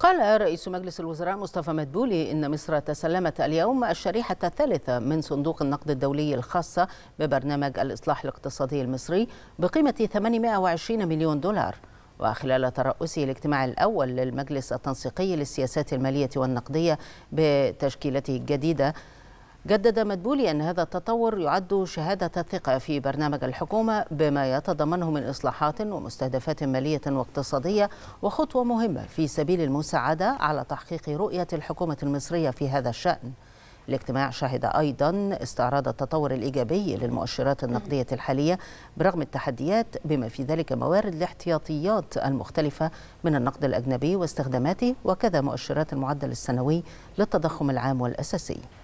قال رئيس مجلس الوزراء مصطفى مدبولي إن مصر تسلمت اليوم الشريحة الثالثة من صندوق النقد الدولي الخاصة ببرنامج الإصلاح الاقتصادي المصري بقيمة 820 مليون دولار وخلال ترأسه الاجتماع الأول للمجلس التنسيقي للسياسات المالية والنقدية بتشكيلته الجديدة جدد مدبولي أن هذا التطور يعد شهادة ثقة في برنامج الحكومة بما يتضمنه من إصلاحات ومستهدفات مالية واقتصادية وخطوة مهمة في سبيل المساعدة على تحقيق رؤية الحكومة المصرية في هذا الشأن الاجتماع شهد أيضا استعراض التطور الإيجابي للمؤشرات النقدية الحالية برغم التحديات بما في ذلك موارد الاحتياطيات المختلفة من النقد الأجنبي واستخداماته وكذا مؤشرات المعدل السنوي للتضخم العام والأساسي